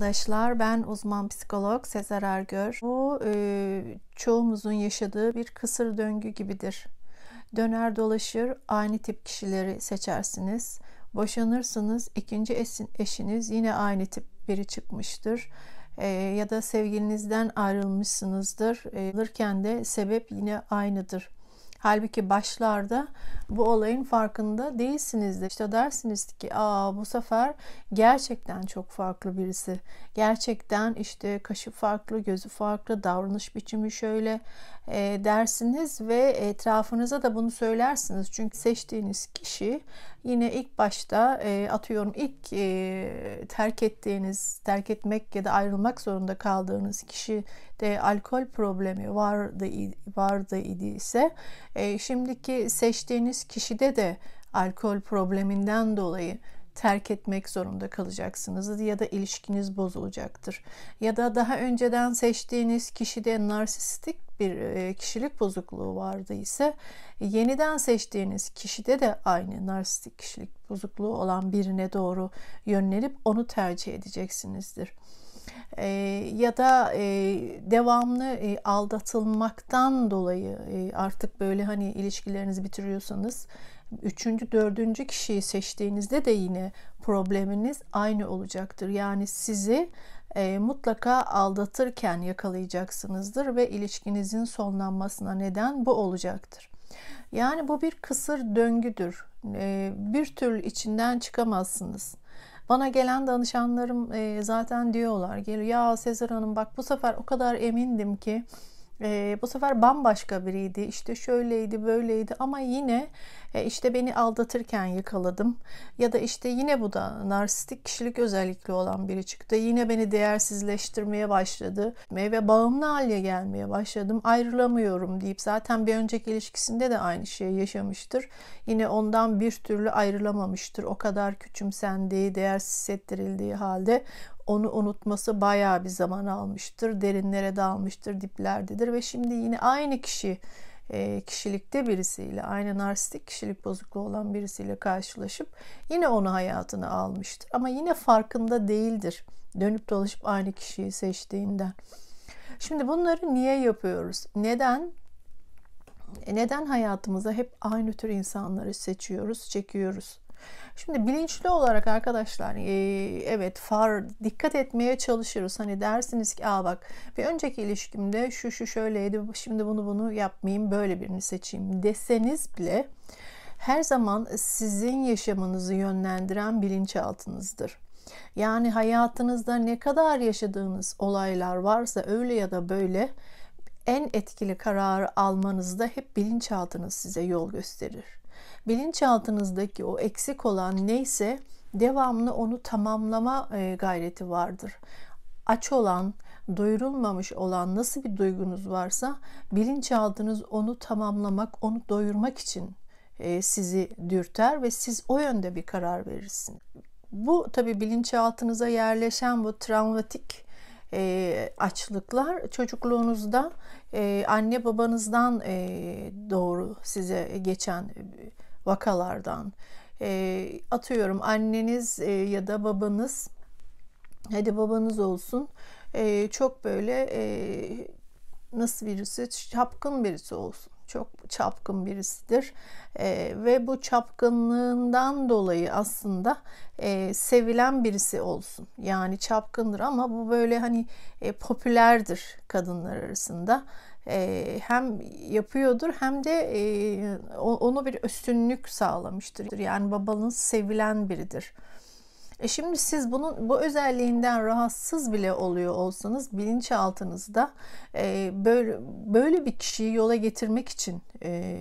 arkadaşlar. Ben uzman psikolog Sezer Ergör. Bu e, çoğumuzun yaşadığı bir kısır döngü gibidir. Döner dolaşır aynı tip kişileri seçersiniz. Boşanırsınız ikinci esin, eşiniz yine aynı tip biri çıkmıştır. E, ya da sevgilinizden ayrılmışsınızdır. E, alırken de sebep yine aynıdır. Halbuki başlarda bu olayın farkında değilsiniz de işte dersiniz ki aa bu sefer gerçekten çok farklı birisi. Gerçekten işte kaşı farklı, gözü farklı, davranış biçimi şöyle e, dersiniz ve etrafınıza da bunu söylersiniz. Çünkü seçtiğiniz kişi yine ilk başta e, atıyorum ilk e, terk ettiğiniz, terk etmek ya da ayrılmak zorunda kaldığınız kişi de alkol problemi vardı vardı idiyse e, şimdiki seçtiğiniz kişide de alkol probleminden dolayı terk etmek zorunda kalacaksınız ya da ilişkiniz bozulacaktır. Ya da daha önceden seçtiğiniz kişide narsistik bir e, kişilik bozukluğu vardı ise yeniden seçtiğiniz kişide de aynı narsistik kişilik bozukluğu olan birine doğru yönlenip onu tercih edeceksinizdir e, ya da e, devamlı e, aldatılmaktan dolayı e, artık böyle hani ilişkilerinizi bitiriyorsanız üçüncü, dördüncü kişiyi seçtiğinizde de yine probleminiz aynı olacaktır. Yani sizi e, mutlaka aldatırken yakalayacaksınızdır ve ilişkinizin sonlanmasına neden bu olacaktır. Yani bu bir kısır döngüdür. E, bir türlü içinden çıkamazsınız. Bana gelen danışanlarım zaten diyorlar geliyor ya Sezer Hanım bak bu sefer o kadar emindim ki e, bu sefer bambaşka biriydi. İşte şöyleydi, böyleydi ama yine e, işte beni aldatırken yakaladım. Ya da işte yine bu da narsistik kişilik özellikli olan biri çıktı. Yine beni değersizleştirmeye başladı. Ve bağımlı hale gelmeye başladım. Ayrılamıyorum deyip zaten bir önceki ilişkisinde de aynı şeyi yaşamıştır. Yine ondan bir türlü ayrılamamıştır. O kadar küçümsendiği, değersiz hissettirildiği halde onu unutması bayağı bir zaman almıştır. Derinlere dalmıştır, diplerdedir ve şimdi yine aynı kişi e, kişilikte birisiyle, aynı narsistik kişilik bozukluğu olan birisiyle karşılaşıp yine onu hayatına almıştır. Ama yine farkında değildir. Dönüp dolaşıp aynı kişiyi seçtiğinden. Şimdi bunları niye yapıyoruz? Neden? E, neden hayatımıza hep aynı tür insanları seçiyoruz, çekiyoruz? Şimdi bilinçli olarak arkadaşlar e, evet far dikkat etmeye çalışıyoruz. Hani dersiniz ki aa bak bir önceki ilişkimde şu şu şöyleydi şimdi bunu bunu yapmayayım böyle birini seçeyim deseniz bile her zaman sizin yaşamınızı yönlendiren bilinçaltınızdır. Yani hayatınızda ne kadar yaşadığınız olaylar varsa öyle ya da böyle en etkili kararı almanızda hep bilinçaltınız size yol gösterir bilinçaltınızdaki o eksik olan neyse devamlı onu tamamlama e, gayreti vardır. Aç olan, doyurulmamış olan nasıl bir duygunuz varsa bilinçaltınız onu tamamlamak, onu doyurmak için e, sizi dürter ve siz o yönde bir karar verirsiniz. Bu tabi bilinçaltınıza yerleşen bu travmatik e, açlıklar çocukluğunuzda e, anne babanızdan e, doğru size geçen e, vakalardan. E, atıyorum anneniz e, ya da babanız, hadi babanız olsun, e, çok böyle e, nasıl birisi, çapkın birisi olsun çok çapkın birisidir e, ve bu çapkınlığından dolayı aslında e, sevilen birisi olsun yani çapkındır ama bu böyle hani e, popülerdir kadınlar arasında e, hem yapıyordur hem de e, onu bir üstünlük sağlamıştır. Yani babanız sevilen biridir. E şimdi siz bunun bu özelliğinden rahatsız bile oluyor olsanız bilinçaltınızda e, böyle böyle bir kişiyi yola getirmek için e,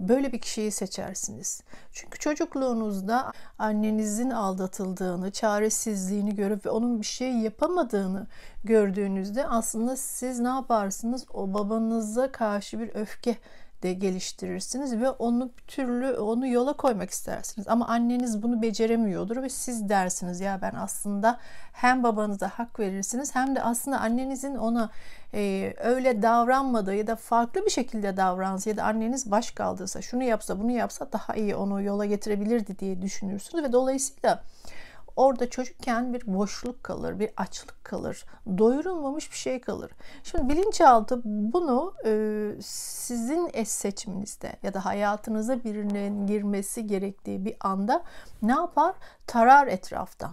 böyle bir kişiyi seçersiniz. Çünkü çocukluğunuzda annenizin aldatıldığını, çaresizliğini görüp ve onun bir şey yapamadığını gördüğünüzde aslında siz ne yaparsınız? O babanıza karşı bir öfke de geliştirirsiniz ve onu türlü onu yola koymak istersiniz. Ama anneniz bunu beceremiyordur ve siz dersiniz ya ben aslında hem babanıza hak verirsiniz hem de aslında annenizin ona e, öyle davranmadığı ya da farklı bir şekilde davransa ya da anneniz baş kaldırsa şunu yapsa bunu yapsa daha iyi onu yola getirebilirdi diye düşünürsünüz ve dolayısıyla Orada çocukken bir boşluk kalır, bir açlık kalır, doyurulmamış bir şey kalır. Şimdi bilinçaltı bunu e, sizin eş seçiminizde ya da hayatınıza birinin girmesi gerektiği bir anda ne yapar? Tarar etraftan.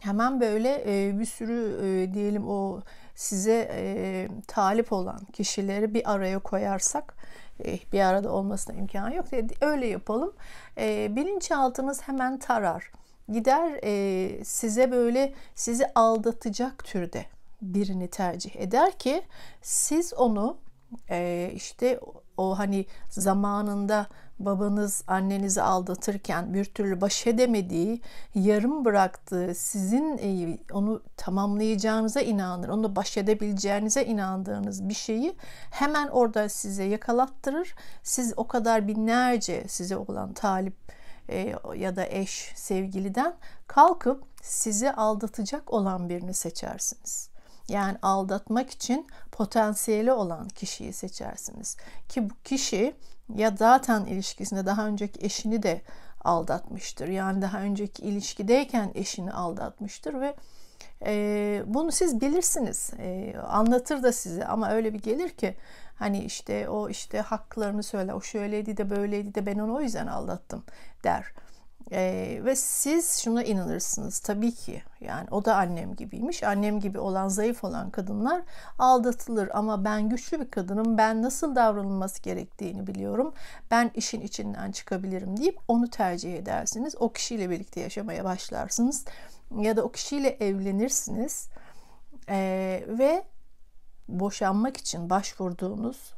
Hemen böyle e, bir sürü e, diyelim o size talip olan kişileri bir araya koyarsak eh, bir arada olmasına imkan yok. Öyle yapalım. E, bilinçaltınız hemen tarar gider e, size böyle sizi aldatacak türde birini tercih eder ki siz onu e, işte o hani zamanında babanız annenizi aldatırken bir türlü baş edemediği, yarım bıraktığı, sizin e, onu tamamlayacağınıza inanır, onu baş edebileceğinize inandığınız bir şeyi hemen orada size yakalattırır. Siz o kadar binlerce size olan talip e, ya da eş, sevgiliden kalkıp sizi aldatacak olan birini seçersiniz. Yani aldatmak için potansiyeli olan kişiyi seçersiniz. Ki bu kişi ya zaten ilişkisinde daha önceki eşini de aldatmıştır. Yani daha önceki ilişkideyken eşini aldatmıştır ve e, bunu siz bilirsiniz. E, anlatır da size ama öyle bir gelir ki Hani işte o işte haklarını söyle, o şöyleydi de böyleydi de ben onu o yüzden aldattım der. Ee, ve siz şuna inanırsınız tabii ki yani o da annem gibiymiş annem gibi olan zayıf olan kadınlar aldatılır ama ben güçlü bir kadınım ben nasıl davranılması gerektiğini biliyorum ben işin içinden çıkabilirim deyip onu tercih edersiniz o kişiyle birlikte yaşamaya başlarsınız ya da o kişiyle evlenirsiniz ee, ve boşanmak için başvurduğunuz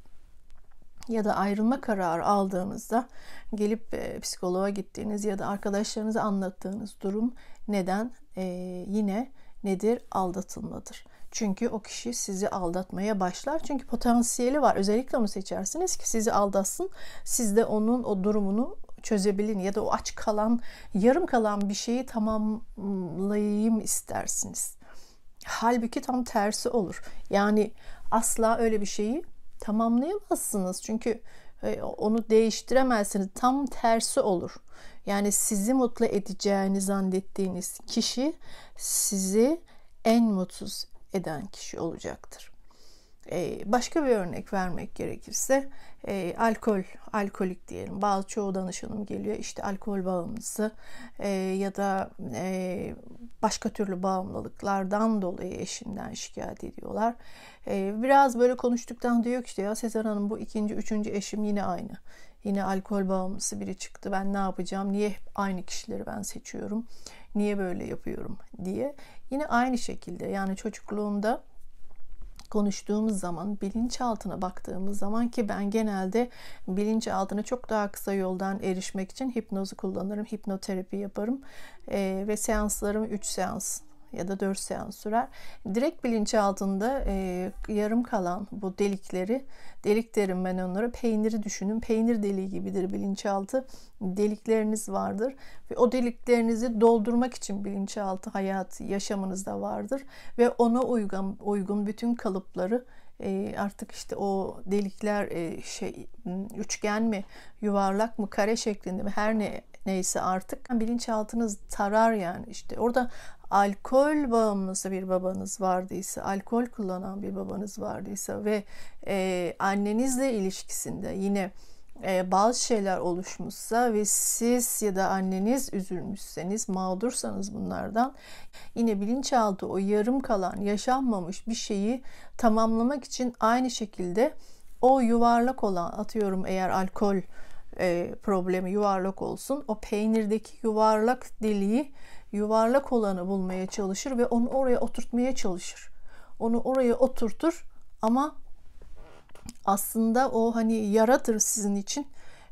ya da ayrılma kararı aldığınızda gelip e, psikoloğa gittiğiniz ya da arkadaşlarınıza anlattığınız durum neden e, yine nedir aldatılmadır. Çünkü o kişi sizi aldatmaya başlar. Çünkü potansiyeli var. Özellikle onu seçersiniz ki sizi aldatsın. Siz de onun o durumunu çözebilin ya da o aç kalan, yarım kalan bir şeyi tamamlayayım istersiniz. Halbuki tam tersi olur. Yani asla öyle bir şeyi tamamlayamazsınız. Çünkü e, onu değiştiremezsiniz. Tam tersi olur. Yani sizi mutlu edeceğini zannettiğiniz kişi sizi en mutsuz eden kişi olacaktır. Ee, başka bir örnek vermek gerekirse e, alkol, alkolik diyelim. Bazı çoğu danışanım geliyor işte alkol bağımlısı e, ya da e, başka türlü bağımlılıklardan dolayı eşinden şikayet ediyorlar. E, biraz böyle konuştuktan diyor ki işte ya Sezen Hanım bu ikinci, üçüncü eşim yine aynı. Yine alkol bağımlısı biri çıktı ben ne yapacağım, niye aynı kişileri ben seçiyorum, niye böyle yapıyorum diye. Yine aynı şekilde yani çocukluğunda konuştuğumuz zaman, bilinçaltına baktığımız zaman ki ben genelde bilinçaltına çok daha kısa yoldan erişmek için hipnozu kullanırım, hipnoterapi yaparım e, ve seanslarım 3 seans ya da 4 seans sürer. Direkt bilinçaltında e, yarım kalan bu delikleri, delik derim ben onlara peyniri düşünün. Peynir deliği gibidir bilinçaltı. Delikleriniz vardır ve o deliklerinizi doldurmak için bilinçaltı hayat yaşamınızda vardır ve ona uygun uygun bütün kalıpları e, artık işte o delikler e, şey üçgen mi yuvarlak mı kare şeklinde mi her ne neyse artık bilinçaltınız tarar yani işte orada alkol bağımlısı bir babanız vardıysa, alkol kullanan bir babanız vardıysa ve e, annenizle ilişkisinde yine e, bazı şeyler oluşmuşsa ve siz ya da anneniz üzülmüşseniz, mağdursanız bunlardan yine bilinçaltı o yarım kalan, yaşanmamış bir şeyi tamamlamak için aynı şekilde o yuvarlak olan atıyorum eğer alkol e, problemi yuvarlak olsun. O peynirdeki yuvarlak deliği yuvarlak olanı bulmaya çalışır ve onu oraya oturtmaya çalışır. Onu oraya oturtur ama aslında o hani yaradır sizin için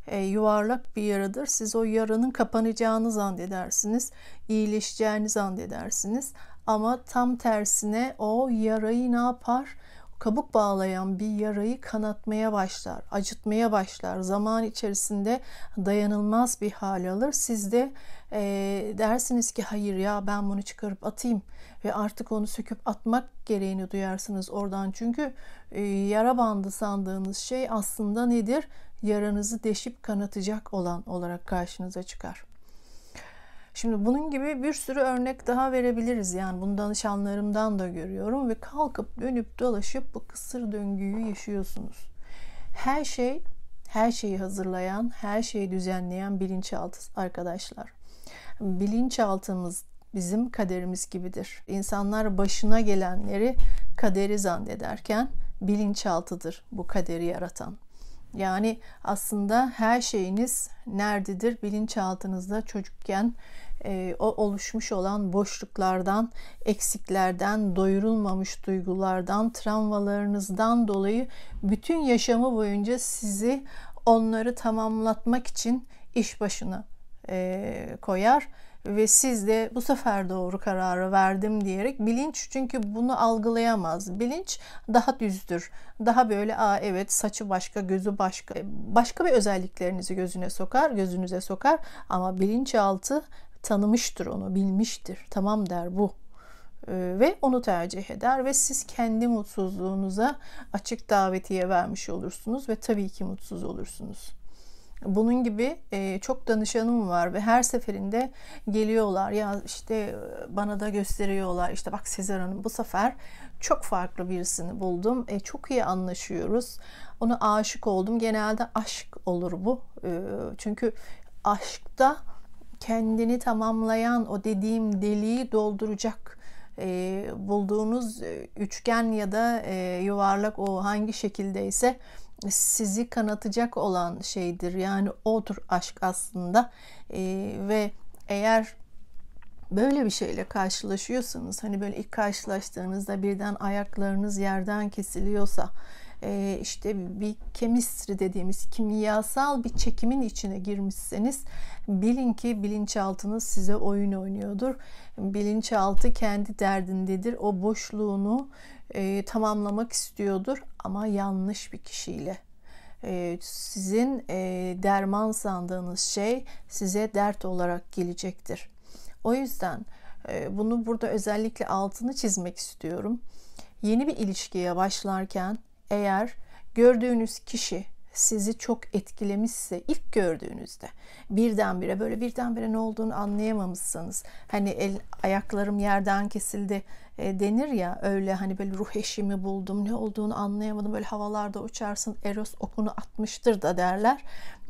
e, yuvarlak bir yaradır. Siz o yaranın kapanacağını zannedersiniz, iyileşeceğini zannedersiniz. Ama tam tersine o yarayı ne yapar? kabuk bağlayan bir yarayı kanatmaya başlar, acıtmaya başlar. Zaman içerisinde dayanılmaz bir hal alır. Siz de e, dersiniz ki hayır ya ben bunu çıkarıp atayım ve artık onu söküp atmak gereğini duyarsınız oradan. Çünkü e, yara bandı sandığınız şey aslında nedir? Yaranızı deşip kanatacak olan olarak karşınıza çıkar. Şimdi bunun gibi bir sürü örnek daha verebiliriz. Yani bunu danışanlarımdan da görüyorum ve kalkıp dönüp dolaşıp bu kısır döngüyü yaşıyorsunuz. Her şey, her şeyi hazırlayan, her şeyi düzenleyen bilinçaltı arkadaşlar. Bilinçaltımız bizim kaderimiz gibidir. İnsanlar başına gelenleri kaderi zannederken bilinçaltıdır bu kaderi yaratan. Yani aslında her şeyiniz nerededir? Bilinçaltınızda çocukken e, oluşmuş olan boşluklardan, eksiklerden, doyurulmamış duygulardan, travmalarınızdan dolayı bütün yaşamı boyunca sizi onları tamamlatmak için iş başına e, koyar ve siz de bu sefer doğru kararı verdim diyerek bilinç çünkü bunu algılayamaz. Bilinç daha düzdür. Daha böyle a evet saçı başka, gözü başka. E, başka bir özelliklerinizi gözüne sokar, gözünüze sokar ama bilinçaltı tanımıştır onu, bilmiştir. Tamam der bu ee, ve onu tercih eder ve siz kendi mutsuzluğunuza açık davetiye vermiş olursunuz ve tabii ki mutsuz olursunuz. Bunun gibi e, çok danışanım var ve her seferinde geliyorlar ya işte e, bana da gösteriyorlar işte bak Sezer Hanım bu sefer çok farklı birisini buldum. E, çok iyi anlaşıyoruz. Ona aşık oldum. Genelde aşk olur bu. E, çünkü aşkta kendini tamamlayan o dediğim deliği dolduracak e, bulduğunuz e, üçgen ya da e, yuvarlak o hangi şekildeyse sizi kanatacak olan şeydir. Yani odur aşk aslında e, ve eğer böyle bir şeyle karşılaşıyorsanız hani böyle ilk karşılaştığınızda birden ayaklarınız yerden kesiliyorsa e, işte bir kemistri dediğimiz kimyasal bir çekimin içine girmişseniz bilin ki bilinçaltınız size oyun oynuyordur. Bilinçaltı kendi derdindedir. O boşluğunu e, tamamlamak istiyordur ama yanlış bir kişiyle. E, sizin e, derman sandığınız şey size dert olarak gelecektir o yüzden e, bunu burada özellikle altını çizmek istiyorum. Yeni bir ilişkiye başlarken eğer gördüğünüz kişi sizi çok etkilemişse ilk gördüğünüzde birdenbire böyle birdenbire ne olduğunu anlayamamışsanız hani el ayaklarım yerden kesildi e, denir ya öyle hani böyle ruh eşimi buldum ne olduğunu anlayamadım böyle havalarda uçarsın Eros okunu atmıştır da derler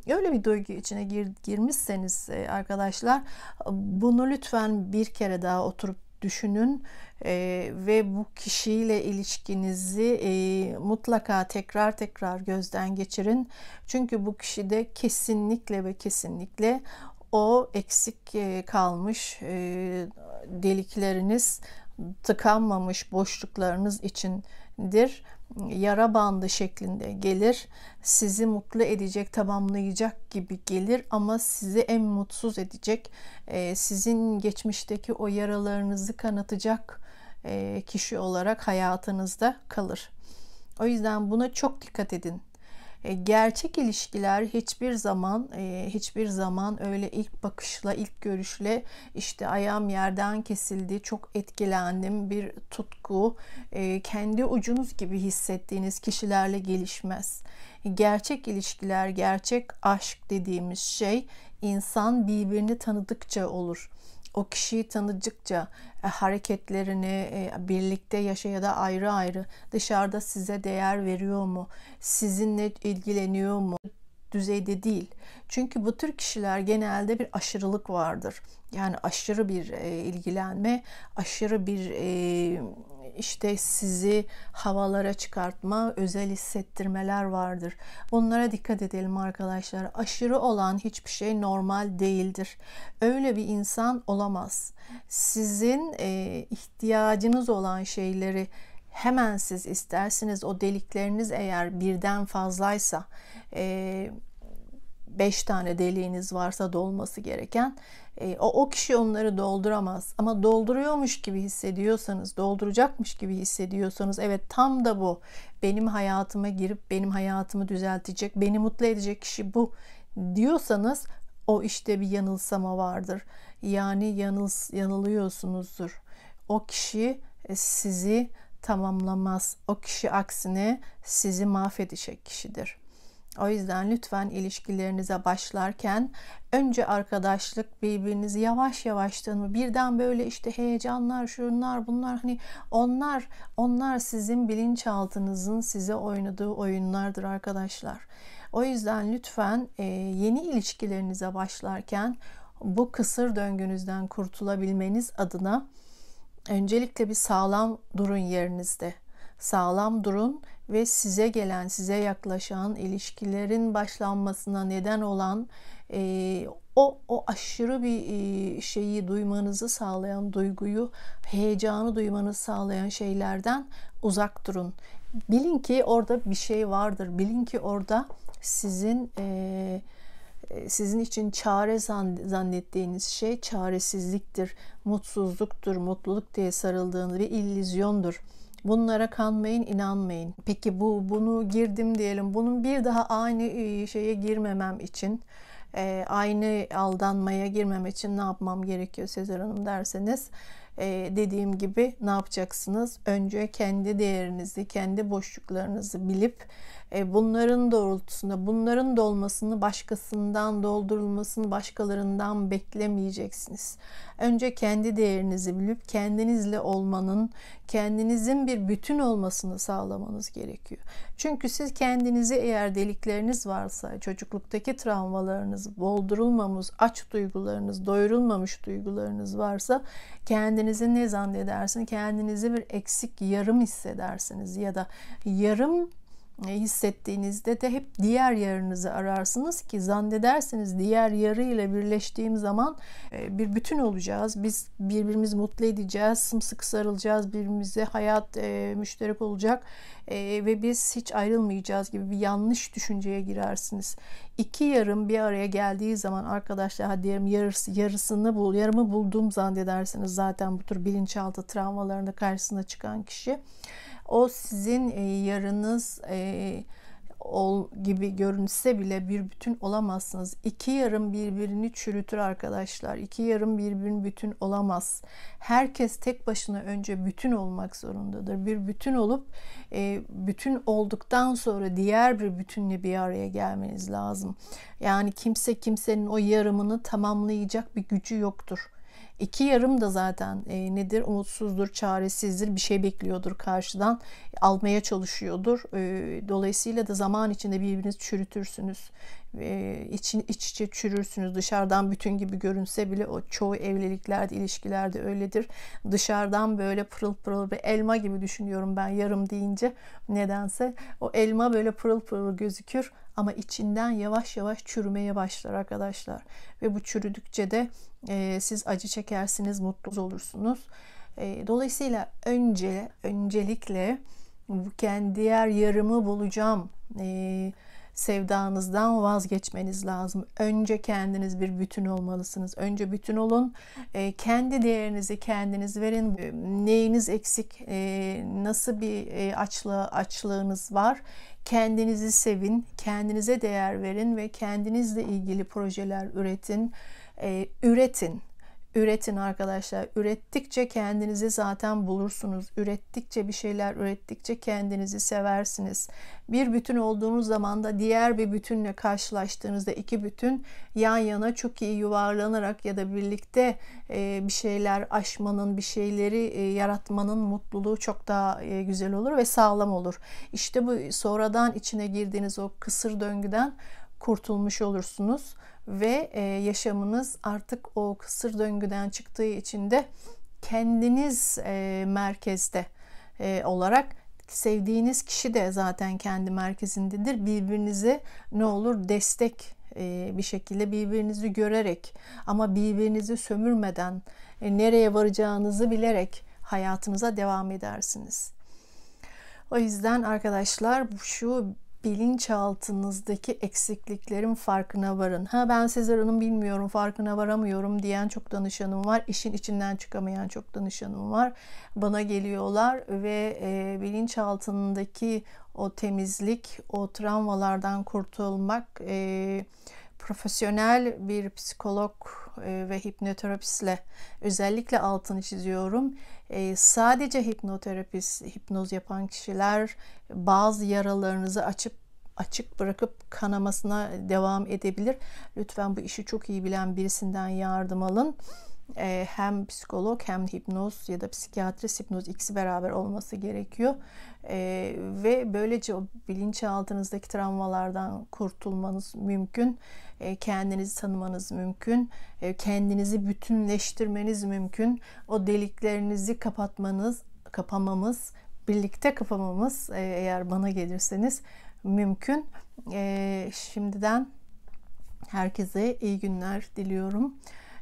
öyle bir duygu içine gir, girmişseniz e, arkadaşlar bunu lütfen bir kere daha oturup düşünün e, ve bu kişiyle ilişkinizi e, mutlaka tekrar tekrar gözden geçirin. Çünkü bu kişi de kesinlikle ve kesinlikle o eksik e, kalmış e, delikleriniz tıkanmamış boşluklarınız içindir yara bandı şeklinde gelir. Sizi mutlu edecek, tamamlayacak gibi gelir ama sizi en mutsuz edecek. E, sizin geçmişteki o yaralarınızı kanatacak e, kişi olarak hayatınızda kalır. O yüzden buna çok dikkat edin. E, gerçek ilişkiler hiçbir zaman e, hiçbir zaman öyle ilk bakışla ilk görüşle işte ayağım yerden kesildi çok etkilendim bir tutku e, kendi ucunuz gibi hissettiğiniz kişilerle gelişmez. Gerçek ilişkiler, gerçek aşk dediğimiz şey insan birbirini tanıdıkça olur o kişiyi tanıdıkça e, hareketlerini e, birlikte yaşa ya da ayrı ayrı dışarıda size değer veriyor mu? Sizinle ilgileniyor mu? düzeyde değil. Çünkü bu tür kişiler genelde bir aşırılık vardır. Yani aşırı bir e, ilgilenme, aşırı bir e, işte sizi havalara çıkartma, özel hissettirmeler vardır. Bunlara dikkat edelim arkadaşlar. Aşırı olan hiçbir şey normal değildir. Öyle bir insan olamaz. Sizin e, ihtiyacınız olan şeyleri hemen siz istersiniz. O delikleriniz eğer birden fazlaysa... E, 5 tane deliğiniz varsa dolması gereken e, o, o kişi onları dolduramaz ama dolduruyormuş gibi hissediyorsanız dolduracakmış gibi hissediyorsanız evet tam da bu benim hayatıma girip benim hayatımı düzeltecek beni mutlu edecek kişi bu diyorsanız o işte bir yanılsama vardır yani yanıl, yanılıyorsunuzdur o kişi e, sizi tamamlamaz o kişi aksine sizi mahvedecek kişidir o yüzden lütfen ilişkilerinize başlarken önce arkadaşlık birbirinizi yavaş yavaş tanıma. Birden böyle işte heyecanlar, şunlar, bunlar hani onlar onlar sizin bilinçaltınızın size oynadığı oyunlardır arkadaşlar. O yüzden lütfen e, yeni ilişkilerinize başlarken bu kısır döngünüzden kurtulabilmeniz adına öncelikle bir sağlam durun yerinizde. Sağlam durun ve size gelen, size yaklaşan ilişkilerin başlanmasına neden olan e, o o aşırı bir e, şeyi duymanızı sağlayan duyguyu, heyecanı duymanızı sağlayan şeylerden uzak durun. Bilin ki orada bir şey vardır. Bilin ki orada sizin e, e sizin için çare zannettiğiniz şey çaresizliktir, mutsuzluktur, mutluluk diye sarıldığınız bir illüzyondur Bunlara kanmayın, inanmayın. Peki bu bunu girdim diyelim. Bunun bir daha aynı e, şeye girmemem için e, aynı aldanmaya girmem için ne yapmam gerekiyor Sezer Hanım derseniz e, dediğim gibi ne yapacaksınız? Önce kendi değerinizi, kendi boşluklarınızı bilip e, bunların doğrultusunda bunların dolmasını başkasından doldurulmasını başkalarından beklemeyeceksiniz. Önce kendi değerinizi bilip kendinizle olmanın, kendinizin bir bütün olmasını sağlamanız gerekiyor. Çünkü siz kendinizi eğer delikleriniz varsa, çocukluktaki travmalarınız, doldurulmamış aç duygularınız, doyurulmamış duygularınız varsa kendinizi ne zannedersin? Kendinizi bir eksik, yarım hissedersiniz ya da yarım e, hissettiğinizde de hep diğer yarınızı ararsınız ki zannedersiniz diğer yarı ile birleştiğim zaman e, bir bütün olacağız. Biz birbirimizi mutlu edeceğiz, sımsıkı sarılacağız birbirimize, hayat e, müşterek olacak e, ve biz hiç ayrılmayacağız gibi bir yanlış düşünceye girersiniz. İki yarım bir araya geldiği zaman arkadaşlar hadi diyelim yarısı, yarısını bul, yarımı buldum zannedersiniz zaten bu tür bilinçaltı travmalarında karşısına çıkan kişi. O sizin e, yarınız e, ol gibi görünse bile bir bütün olamazsınız. İki yarım birbirini çürütür arkadaşlar. İki yarım birbirini bütün olamaz. Herkes tek başına önce bütün olmak zorundadır. Bir bütün olup e, bütün olduktan sonra diğer bir bütünle bir araya gelmeniz lazım. Yani kimse kimsenin o yarımını tamamlayacak bir gücü yoktur İki yarım da zaten e, nedir? Umutsuzdur, çaresizdir, bir şey bekliyordur karşıdan, e, almaya çalışıyordur. E, dolayısıyla da zaman içinde birbirinizi çürütürsünüz. E, için iç içe çürürsünüz. Dışarıdan bütün gibi görünse bile o çoğu evliliklerde, ilişkilerde öyledir. Dışarıdan böyle pırıl pırıl bir elma gibi düşünüyorum ben yarım deyince nedense. O elma böyle pırıl pırıl gözükür ama içinden yavaş yavaş çürümeye başlar arkadaşlar. Ve bu çürüdükçe de e, siz acı çekersiniz, mutlu olursunuz. E, dolayısıyla önce öncelikle bu kendi yer yarımı bulacağım. Eee sevdanızdan vazgeçmeniz lazım. Önce kendiniz bir bütün olmalısınız. Önce bütün olun. E, kendi değerinizi kendiniz verin. E, neyiniz eksik? E, nasıl bir e, açlığı, açlığınız var? Kendinizi sevin, kendinize değer verin ve kendinizle ilgili projeler üretin. E, üretin. Üretin arkadaşlar. Ürettikçe kendinizi zaten bulursunuz. Ürettikçe bir şeyler ürettikçe kendinizi seversiniz. Bir bütün olduğunuz zaman da diğer bir bütünle karşılaştığınızda iki bütün yan yana çok iyi yuvarlanarak ya da birlikte e, bir şeyler aşmanın, bir şeyleri e, yaratmanın mutluluğu çok daha e, güzel olur ve sağlam olur. İşte bu sonradan içine girdiğiniz o kısır döngüden kurtulmuş olursunuz ve e, yaşamınız artık o kısır döngüden çıktığı için de kendiniz e, merkezde e, olarak sevdiğiniz kişi de zaten kendi merkezindedir. Birbirinizi ne olur destek e, bir şekilde birbirinizi görerek ama birbirinizi sömürmeden e, nereye varacağınızı bilerek hayatınıza devam edersiniz. O yüzden arkadaşlar şu bilinçaltınızdaki eksikliklerin farkına varın. Ha ben Sezer Hanım bilmiyorum, farkına varamıyorum diyen çok danışanım var. İşin içinden çıkamayan çok danışanım var. Bana geliyorlar ve e, bilinçaltındaki o temizlik, o travmalardan kurtulmak, e, profesyonel bir psikolog e, ve hipnoterapistle özellikle altını çiziyorum. E, sadece hipnoterapist, hipnoz yapan kişiler bazı yaralarınızı açıp açık bırakıp kanamasına devam edebilir. Lütfen bu işi çok iyi bilen birisinden yardım alın e, hem psikolog hem hipnoz ya da psikiyatrist hipnoz ikisi beraber olması gerekiyor. E, ve böylece o bilinçaltınızdaki travmalardan kurtulmanız mümkün. E, kendinizi tanımanız mümkün. E, kendinizi bütünleştirmeniz mümkün. O deliklerinizi kapatmanız, kapamamız, birlikte kapamamız e, eğer bana gelirseniz mümkün. E, şimdiden herkese iyi günler diliyorum.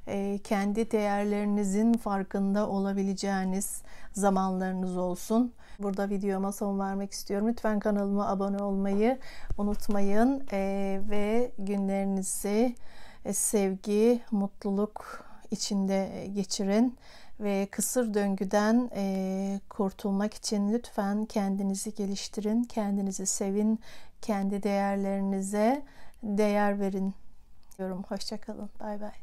Ee, kendi değerlerinizin farkında olabileceğiniz zamanlarınız olsun. Burada videoma son vermek istiyorum. Lütfen kanalıma abone olmayı unutmayın ee, ve günlerinizi e, sevgi, mutluluk içinde e, geçirin ve kısır döngüden e, kurtulmak için lütfen kendinizi geliştirin, kendinizi sevin, kendi değerlerinize değer verin diyorum. Hoşçakalın, bay bay.